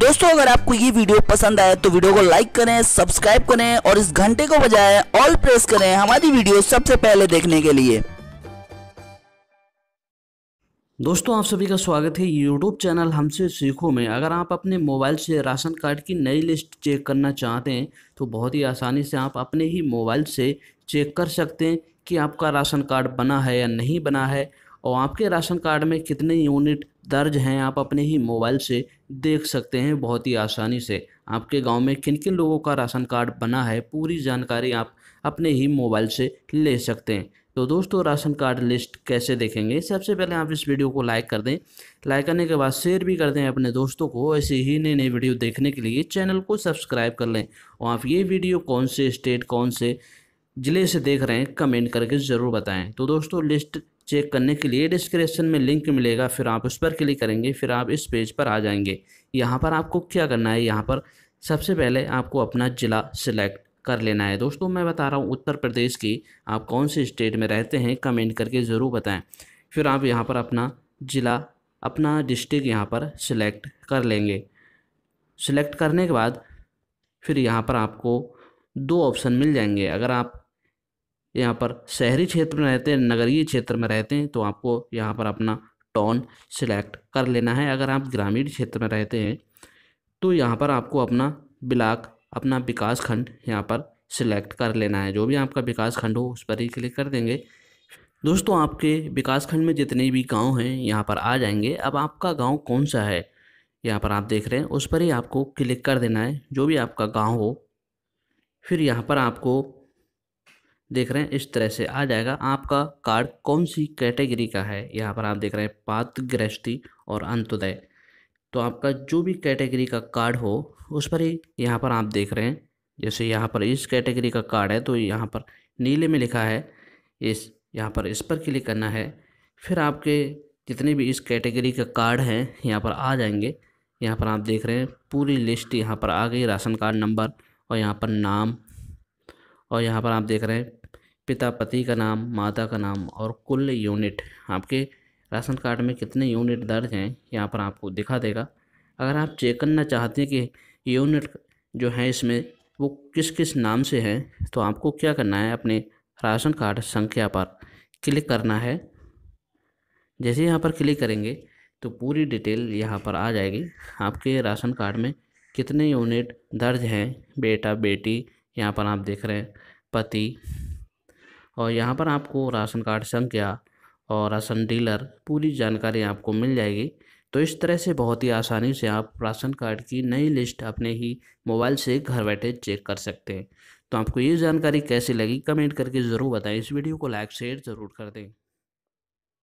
दोस्तों अगर आपको ये वीडियो पसंद आए तो वीडियो को लाइक करें सब्सक्राइब करें और इस घंटे को बजाय ऑल प्रेस करें हमारी वीडियो सबसे पहले देखने के लिए दोस्तों आप सभी का स्वागत है यूट्यूब चैनल हमसे सीखो में अगर आप अपने मोबाइल से राशन कार्ड की नई लिस्ट चेक करना चाहते हैं तो बहुत ही आसानी से आप अपने ही मोबाइल से चेक कर सकते हैं कि आपका राशन कार्ड बना है या नहीं बना है और आपके राशन कार्ड में कितने यूनिट दर्ज हैं आप अपने ही मोबाइल से देख सकते हैं बहुत ही आसानी से आपके गांव में किन किन लोगों का राशन कार्ड बना है पूरी जानकारी आप अपने ही मोबाइल से ले सकते हैं तो दोस्तों राशन कार्ड लिस्ट कैसे देखेंगे सबसे पहले आप इस वीडियो को लाइक कर दें लाइक करने के बाद शेयर भी कर दें अपने दोस्तों को ऐसे ही नई नई वीडियो देखने के लिए चैनल को सब्सक्राइब कर लें और आप ये वीडियो कौन से स्टेट कौन से ज़िले से देख रहे हैं कमेंट करके ज़रूर बताएं तो दोस्तों लिस्ट चेक करने के लिए डिस्क्रिप्शन में लिंक मिलेगा फिर आप उस पर क्लिक करेंगे फिर आप इस पेज पर आ जाएंगे यहाँ पर आपको क्या करना है यहाँ पर सबसे पहले आपको अपना ज़िला सिलेक्ट कर लेना है दोस्तों मैं बता रहा हूँ उत्तर प्रदेश की आप कौन से स्टेट में रहते हैं कमेंट करके ज़रूर बताएं फिर आप यहाँ पर अपना ज़िला अपना डिस्ट्रिक्ट यहाँ पर सिलेक्ट कर लेंगे सिलेक्ट करने के बाद फिर यहाँ पर आपको दो ऑप्शन मिल जाएंगे अगर आप यहाँ पर शहरी क्षेत्र में रहते हैं नगरीय क्षेत्र में रहते हैं तो आपको यहाँ पर अपना टोन सिलेक्ट कर लेना है अगर आप ग्रामीण क्षेत्र में रहते हैं तो यहाँ पर आपको अपना ब्लाक अपना विकास खंड यहाँ पर सिलेक्ट कर लेना है जो भी आपका विकास खंड हो उस पर ही क्लिक कर देंगे दोस्तों आपके विकास खंड में जितने भी गांव हैं यहाँ पर आ जाएंगे अब आपका गांव कौन सा है यहाँ पर आप देख रहे हैं उस पर ही आपको क्लिक कर देना है जो भी आपका गांव हो फिर यहाँ पर आपको देख रहे हैं इस तरह से आ जाएगा आपका कार्ड कौन सी कैटेगरी का है यहाँ पर आप देख रहे हैं पात गृहस्थी और अंत्योदय तो आपका जो भी कैटेगरी का कार्ड हो उस पर ही यहाँ पर आप देख रहे हैं जैसे यहाँ पर इस कैटेगरी का कार्ड है तो यहाँ पर नीले में लिखा है इस यहाँ पर इस पर क्लिक करना है फिर आपके जितने भी इस कैटेगरी का कार्ड हैं यहाँ पर आ जाएंगे यहाँ पर आप देख रहे हैं पूरी लिस्ट यहाँ पर आ गई राशन कार्ड नंबर और यहाँ पर नाम और यहाँ पर आप देख रहे हैं पिता पति का नाम माता का नाम और कुल यूनिट आपके राशन कार्ड में कितने यूनिट दर्ज हैं यहाँ पर आपको दिखा देगा अगर आप चेक करना चाहते हैं कि यूनिट जो है इसमें वो किस किस नाम से हैं तो आपको क्या करना है अपने राशन कार्ड संख्या पर क्लिक करना है जैसे यहाँ पर क्लिक करेंगे तो पूरी डिटेल यहाँ पर आ जाएगी आपके राशन कार्ड में कितने यूनिट दर्ज हैं बेटा बेटी यहाँ पर आप देख रहे हैं पति और यहाँ पर आपको राशन कार्ड संख्या और राशन डीलर पूरी जानकारी आपको मिल जाएगी तो इस तरह से बहुत ही आसानी से आप राशन कार्ड की नई लिस्ट अपने ही मोबाइल से घर बैठे चेक कर सकते हैं तो आपको ये जानकारी कैसी लगी कमेंट करके ज़रूर बताएं इस वीडियो को लाइक शेयर ज़रूर कर दें